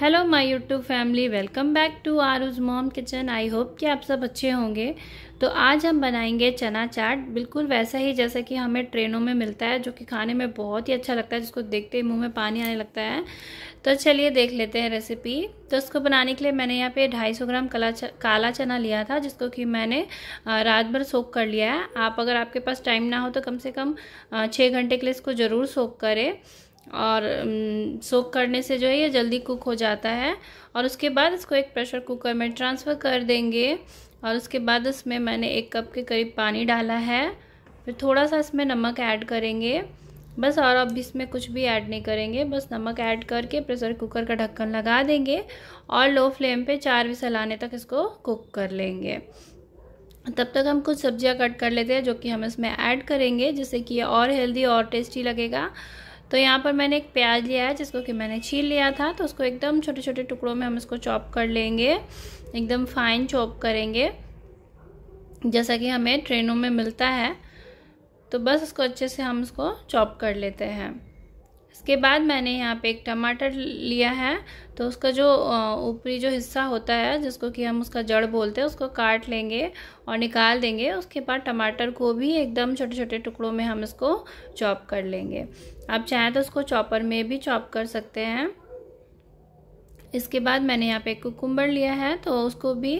hello my YouTube family welcome back to उज mom kitchen I hope कि आप सब अच्छे होंगे तो आज हम बनाएंगे चना चाट बिल्कुल वैसा ही जैसा कि हमें ट्रेनों में मिलता है जो कि खाने में बहुत ही अच्छा लगता है जिसको देखते ही मुंह में पानी आने लगता है तो चलिए देख लेते हैं रेसिपी तो इसको बनाने के लिए मैंने यहाँ पे 250 ग्राम कला च, काला चना लिया था जिसको कि मैंने रात भर सोख कर लिया है आप अगर आपके पास टाइम ना हो तो कम से कम छः घंटे के लिए इसको ज़रूर सोख करें और सोख करने से जो है ये जल्दी कुक हो जाता है और उसके बाद इसको एक प्रेशर कुकर में ट्रांसफ़र कर देंगे और उसके बाद इसमें मैंने एक कप के करीब पानी डाला है फिर थोड़ा सा इसमें नमक ऐड करेंगे बस और अब इसमें कुछ भी ऐड नहीं करेंगे बस नमक ऐड करके प्रेशर कुकर का ढक्कन लगा देंगे और लो फ्लेम पे चार भी सलाने तक इसको कुक कर लेंगे तब तक हम कुछ सब्जियां कट कर लेते हैं जो कि हम इसमें ऐड करेंगे जिससे कि ये और हेल्दी और टेस्टी लगेगा तो यहाँ पर मैंने एक प्याज लिया है जिसको कि मैंने छील लिया था तो उसको एकदम छोटे छोटे टुकड़ों में हम इसको चॉप कर लेंगे एकदम फाइन चॉप करेंगे जैसा कि हमें ट्रेनों में मिलता है तो बस उसको अच्छे से हम उसको चॉप कर लेते हैं इसके बाद मैंने यहाँ पे एक टमाटर लिया है तो उसका जो ऊपरी जो हिस्सा होता है जिसको कि हम उसका जड़ बोलते हैं उसको काट लेंगे और निकाल देंगे उसके बाद टमाटर को भी एकदम छोटे छोटे टुकड़ों में हम इसको चॉप कर लेंगे आप चाहें तो उसको चॉपर में भी चॉप कर सकते हैं इसके बाद मैंने यहाँ पे कुकुम्बर लिया है तो उसको भी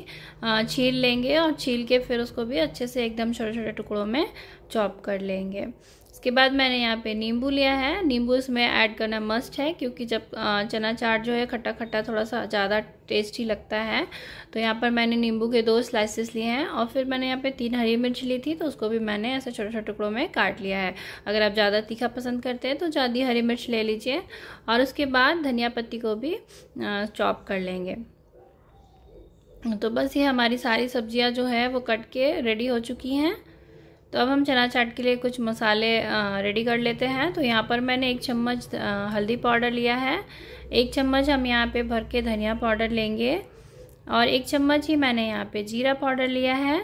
छील लेंगे और छील के फिर उसको भी अच्छे से एकदम छोटे छोटे टुकड़ों में चॉप कर लेंगे इसके बाद मैंने यहाँ पे नींबू लिया है नींबू इसमें ऐड करना मस्ट है क्योंकि जब चना चाट जो है खट्टा खट्टा थोड़ा सा ज़्यादा टेस्टी लगता है तो यहाँ पर मैंने नींबू के दो स्लाइसेस लिए हैं और फिर मैंने यहाँ पे तीन हरी मिर्च ली थी तो उसको भी मैंने ऐसे छोटे छोटे टुकड़ों में काट लिया है अगर आप ज़्यादा तीखा पसंद करते हैं तो ज़्यादा हरी मिर्च ले लीजिए और उसके बाद धनिया पत्ती को भी चॉप कर लेंगे तो बस ये हमारी सारी सब्जियाँ जो है वो कट के रेडी हो चुकी हैं तो अब हम चना चाट के लिए कुछ मसाले रेडी कर लेते हैं तो यहाँ पर मैंने एक चम्मच हल्दी पाउडर लिया है एक चम्मच हम यहाँ पे भर के धनिया पाउडर लेंगे और एक चम्मच ही मैंने यहाँ पे जीरा पाउडर लिया है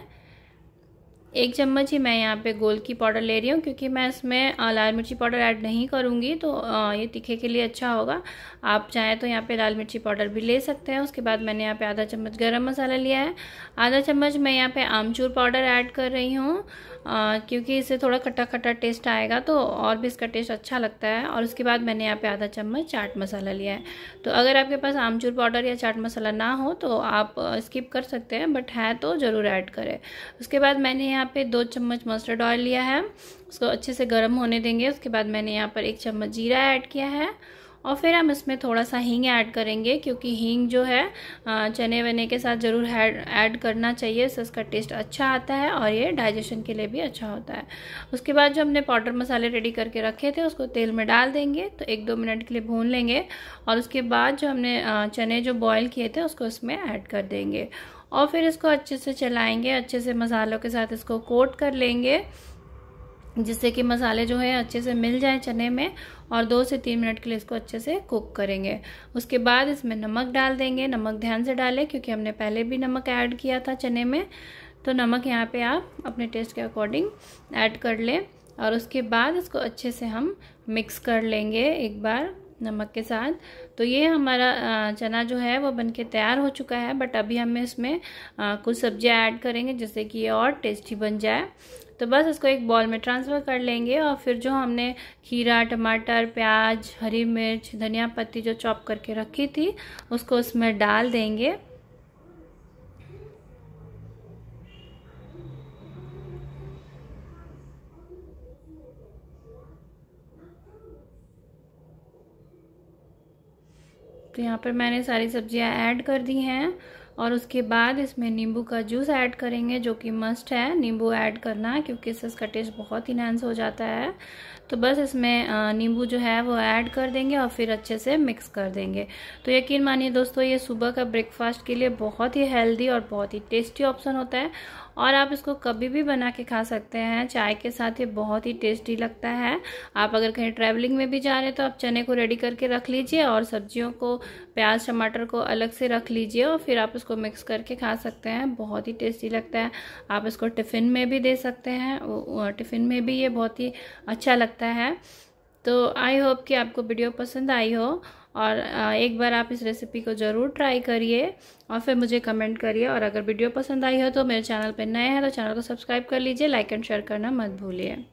एक चम्मच ही मैं यहाँ पे गोल की पाउडर ले रही हूँ क्योंकि मैं इसमें लाल मिर्ची पाउडर ऐड नहीं करूँगी तो ये तीखे के लिए अच्छा होगा आप चाहें तो यहाँ पे लाल मिर्ची पाउडर भी ले सकते हैं उसके बाद मैंने यहाँ पे आधा चम्मच गरम मसाला लिया है आधा चम्मच मैं यहाँ पे आमचूर पाउडर ऐड कर रही हूँ क्योंकि इससे थोड़ा खट्टा खट्टा टेस्ट आएगा तो और भी इसका टेस्ट अच्छा लगता है और उसके बाद मैंने यहाँ पे आधा चम्मच चाट मसाला लिया है तो अगर आपके पास आमचूर पाउडर या चाट मसाला ना हो तो आप स्किप कर सकते हैं बट है तो ज़रूर ऐड करें उसके बाद मैंने यहाँ यहाँ पे दो चम्मच मस्टर्ड ऑयल लिया है उसको अच्छे से गर्म होने देंगे उसके बाद मैंने यहाँ पर एक चम्मच जीरा ऐड किया है और फिर हम इसमें थोड़ा सा हींग ऐड करेंगे क्योंकि हींग जो है चने वने के साथ ज़रूर ऐड करना चाहिए इससे इसका टेस्ट अच्छा आता है और ये डाइजेशन के लिए भी अच्छा होता है उसके बाद जो हमने पाउडर मसाले रेडी करके रखे थे उसको तेल में डाल देंगे तो एक दो मिनट के लिए भून लेंगे और उसके बाद जो हमने चने जो बॉयल किए थे उसको इसमें ऐड कर देंगे और फिर इसको अच्छे से चलाएंगे अच्छे से मसालों के साथ इसको कोट कर लेंगे जिससे कि मसाले जो है अच्छे से मिल जाए चने में और दो से तीन मिनट के लिए इसको अच्छे से कुक करेंगे उसके बाद इसमें नमक डाल देंगे नमक ध्यान से डालें क्योंकि हमने पहले भी नमक ऐड किया था चने में तो नमक यहाँ पे आप अपने टेस्ट के अकॉर्डिंग ऐड कर लें और उसके बाद इसको अच्छे से हम मिक्स कर लेंगे एक बार नमक के साथ तो ये हमारा चना जो है वो बनके तैयार हो चुका है बट अभी हम इसमें कुछ सब्जियाँ ऐड करेंगे जिससे कि ये और टेस्टी बन जाए तो बस उसको एक बॉल में ट्रांसफ़र कर लेंगे और फिर जो हमने खीरा टमाटर प्याज हरी मिर्च धनिया पत्ती जो चॉप करके रखी थी उसको उसमें डाल देंगे तो यहाँ पर मैंने सारी सब्जियाँ ऐड कर दी हैं और उसके बाद इसमें नींबू का जूस ऐड करेंगे जो कि मस्ट है नींबू ऐड करना है क्योंकि इसका टेस्ट बहुत इनहेंस हो जाता है तो बस इसमें नींबू जो है वो ऐड कर देंगे और फिर अच्छे से मिक्स कर देंगे तो यकीन मानिए दोस्तों ये सुबह का ब्रेकफास्ट के लिए बहुत ही हेल्दी और बहुत ही टेस्टी ऑप्शन होता है और आप इसको कभी भी बना के खा सकते हैं चाय के साथ ये बहुत ही टेस्टी लगता है आप अगर कहीं ट्रैवलिंग में भी जा रहे हैं तो आप चने को रेडी करके रख लीजिए और सब्जियों को प्याज टमाटर को अलग से रख लीजिए और फिर आप इसको मिक्स करके खा सकते हैं बहुत ही टेस्टी लगता है आप इसको टिफ़िन में भी दे सकते हैं टिफ़िन में भी ये बहुत ही अच्छा लगता लगता है तो आई होप कि आपको वीडियो पसंद आई हो और एक बार आप इस रेसिपी को ज़रूर ट्राई करिए और फिर मुझे कमेंट करिए और अगर वीडियो पसंद आई हो तो मेरे चैनल पर नए हैं तो चैनल को सब्सक्राइब कर लीजिए लाइक एंड शेयर करना मत भूलिए